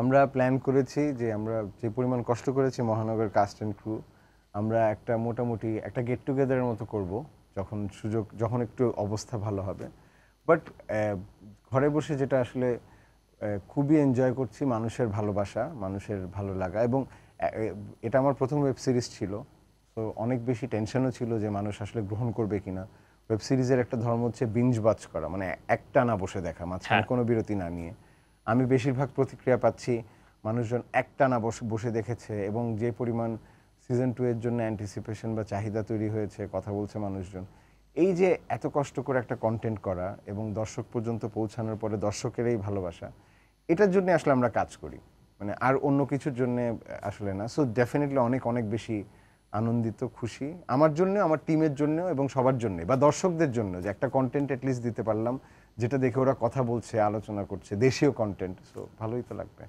আমরা প্ল্যান করেছি যে আমরা যে পরিমাণ কষ্ট করেছি মহানগর কাস্ট অ্যান্ড ক্রু আমরা একটা মোটামুটি একটা গেট টুগেদারের মতো করব যখন সুযোগ যখন একটু অবস্থা ভালো হবে বাট ঘরে বসে যেটা আসলে খুবই এনজয় করছি মানুষের ভালোবাসা মানুষের ভালো লাগা এবং এটা আমার প্রথম ওয়েব সিরিজ ছিল তো অনেক বেশি টেনশনও ছিল যে মানুষ আসলে গ্রহণ করবে কিনা ওয়েব সিরিজের একটা ধর্ম হচ্ছে বিঞ্জ বাজ করা মানে একটানা বসে দেখা মাঝখানে হ্যাঁ। কোনো বিরতি না নিয়ে আমি বেশিরভাগ প্রতিক্রিয়া পাচ্ছি মানুষজন একটানা বসে বসে দেখেছে এবং যে পরিমাণ সিজন টু এর জন্য অ্যান্টিসিপেশন বা চাহিদা তৈরি হয়েছে কথা বলছে মানুষজন এই যে এত কষ্ট করে একটা কন্টেন্ট করা এবং দর্শক পর্যন্ত পৌঁছানোর পরে এই ভালোবাসা এটার জন্য আসলে আমরা কাজ করি মানে আর অন্য কিছুর জন্য আসলে না সো ডেফিনেটলি অনেক অনেক বেশি আনন্দিত খুশি আমার জন্য আমার টিমের জন্য এবং সবার জন্য বা দর্শকদের জন্য যে একটা কন্টেন্ট অ্যাটলিস্ট দিতে পারলাম যেটা দেখে ওরা কথা বলছে আলোচনা করছে দেশীয় কন্টেন্ট সো ভালোই তো লাগবে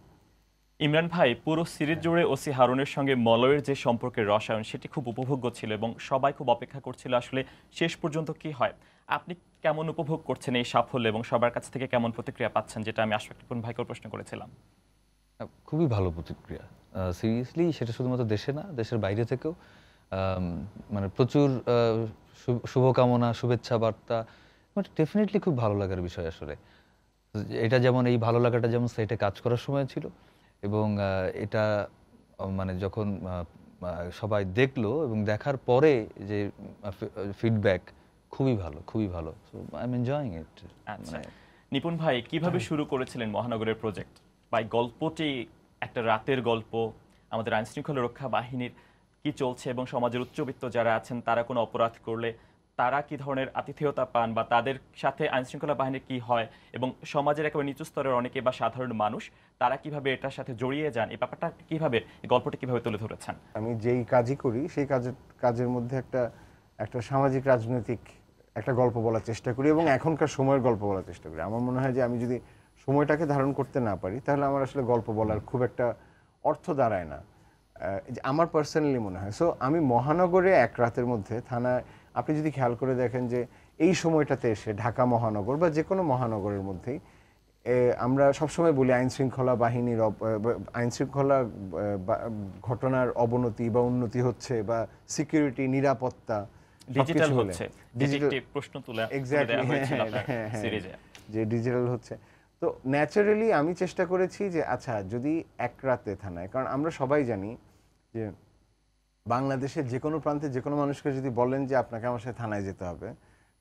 ইমরান ভাই পুরো সিরিজ জুড়ে ওসি হারুনের সঙ্গে মলয়ের যে সম্পর্কের রসায়ন সেটি খুব উপভোগ্য ছিল এবং সবাই খুব অপেক্ষা করছিল আসলে শেষ পর্যন্ত কি হয় আপনি কেমন উপভোগ করছেন এই সাফল্য এবং সবার কাছ থেকে কেমন প্রতিক্রিয়া পাচ্ছেন যেটা আমি আশফাক টিপন ভাইকে প্রশ্ন করেছিলাম খুবই ভালো প্রতিক্রিয়া সিরিয়াসলি সেটা শুধুমাত্র দেশে না দেশের বাইরে থেকেও মানে প্রচুর শুভকামনা শুভেচ্ছা বার্তা বাট ডেফিনেটলি খুব ভালো লাগার বিষয় আসলে এটা যেমন এই ভালো লাগাটা যেমন সেটে কাজ করার সময় ছিল এবং এটা মানে যখন সবাই দেখলো এবং দেখার পরে যে ফিডব্যাক খুবই ভালো খুবই ভালো so I am enjoying it Nipun ভাই কিভাবে হ্যাঁ। শুরু করেছিলেন মহানগরের প্রজেক্ট ভাই গল্পটি একটা রাতের গল্প আমাদের আইনশৃঙ্খলা রক্ষা বাহিনীর কি চলছে এবং সমাজের উচ্চবিত্ত যারা আছেন তারা কোনো অপরাধ করলে তারা কি ধরনের আতিথেয়তা পান বা তাদের সাথে আইনশৃঙ্খলা বাহিনীর কি হয় এবং সমাজের একেবারে নিচু স্তরের অনেকে বা সাধারণ মানুষ তারা কিভাবে এটার সাথে জড়িয়ে যান এই ব্যাপারটা কিভাবে গল্পটা কিভাবে তুলে ধরেছেন আমি যেই কাজই করি সেই কাজের কাজের মধ্যে একটা একটা সামাজিক রাজনৈতিক একটা গল্প বলার চেষ্টা করি এবং এখনকার সময়ের গল্প বলার চেষ্টা করি আমার মনে হয় যে আমি যদি সময়টাকে ধারণ করতে না পারি তাহলে আমার আসলে গল্প বলার খুব একটা অর্থ দাঁড়ায় না আমার পার্সোনালি মনে হয় সো আমি মহানগরে এক রাতের মধ্যে থানায় আপনি যদি খেয়াল করে দেখেন যে এই সময়টাতে এসে ঢাকা মহানগর বা যে কোনো মহানগরের মধ্যেই আমরা সবসময় বলি আইন শৃঙ্খলা বাহিনীর আইন শৃঙ্খলা ঘটনার অবনতি বা উন্নতি হচ্ছে বা সিকিউরিটি নিরাপত্তা ডিজিটাল প্রশ্ন হ্যাঁ, হ্যাঁ, হ্যাঁ, যে ডিজিটাল হচ্ছে তো ন্যাচারালি আমি চেষ্টা করেছি যে আচ্ছা যদি এক রাতে থানায় কারণ আমরা সবাই জানি যে বাংলাদেশের যে কোনো প্রান্তে যে কোনো মানুষকে যদি বলেন যে আপনাকে আমার সাথে থানায় যেতে হবে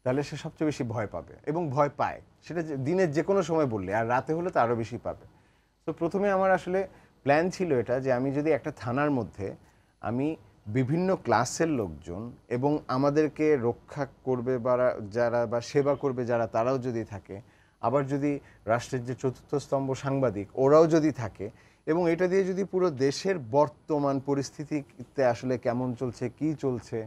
তাহলে সে সবচেয়ে বেশি ভয় পাবে এবং ভয় পায় সেটা দিনের যে কোনো সময় বললে আর রাতে হলে তো আরও বেশি পাবে তো প্রথমে আমার আসলে প্ল্যান ছিল এটা যে আমি যদি একটা থানার মধ্যে আমি বিভিন্ন ক্লাসের লোকজন এবং আমাদেরকে রক্ষা করবে বা যারা বা সেবা করবে যারা তারাও যদি থাকে আবার যদি রাষ্ট্রের যে চতুর্থ স্তম্ভ সাংবাদিক ওরাও যদি থাকে এবং এটা দিয়ে যদি পুরো দেশের বর্তমান পরিস্থিতিতে আসলে কেমন চলছে কি চলছে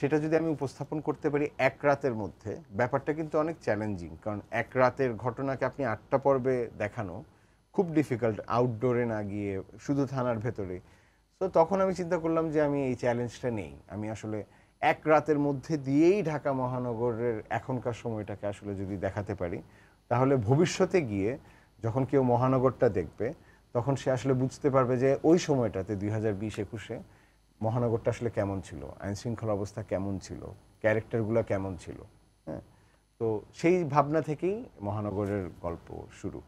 সেটা যদি আমি উপস্থাপন করতে পারি এক রাতের মধ্যে ব্যাপারটা কিন্তু অনেক চ্যালেঞ্জিং কারণ এক রাতের ঘটনাকে আপনি আটটা পর্বে দেখানো খুব ডিফিকাল্ট আউটডোরে না গিয়ে শুধু থানার ভেতরে তো তখন আমি চিন্তা করলাম যে আমি এই চ্যালেঞ্জটা নেই আমি আসলে এক রাতের মধ্যে দিয়েই ঢাকা মহানগরের এখনকার সময়টাকে আসলে যদি দেখাতে পারি তাহলে ভবিষ্যতে গিয়ে যখন কেউ মহানগরটা দেখবে তখন সে আসলে বুঝতে পারবে যে ওই সময়টাতে দুই হাজার বিশ একুশে মহানগরটা আসলে কেমন ছিল আইন শৃঙ্খলা অবস্থা কেমন ছিল ক্যারেক্টারগুলো কেমন ছিল হ্যাঁ তো সেই ভাবনা থেকেই মহানগরের গল্প শুরু